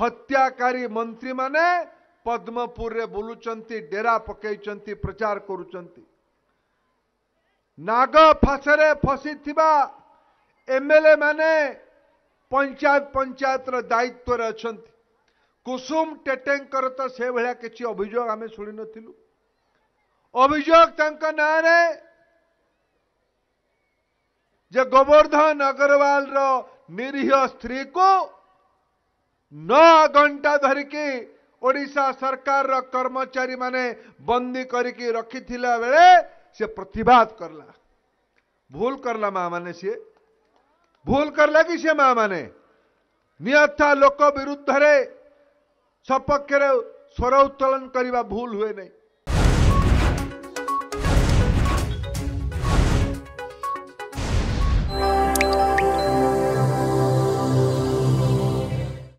हत्याकारी मंत्री माने पद्मपुर रे बुलुचंती डेरा पकईचंती प्रचार करुचंती नाग फासरे फसीथिबा एमएलए माने पंचायत पंचायत दायित्व रे अछंती कुसुम टेटेंकर तो से भाया किछि अभियोग हमें सुनि नथिलु ना रे जे गोवर्धन अग्रवाल रो निरीह स्त्री को नौ घंटा धरिकी ओडा सरकार कर्मचारी मैंने बंदी करके रखी बेले से प्रतिवाद करला भूल करला माँ मैंने सी भूल करला कि सी माँ मैंने निहत्था लोक विरुद्ध सपक्ष स्वर उत्तोलन करने भूल हुए नहीं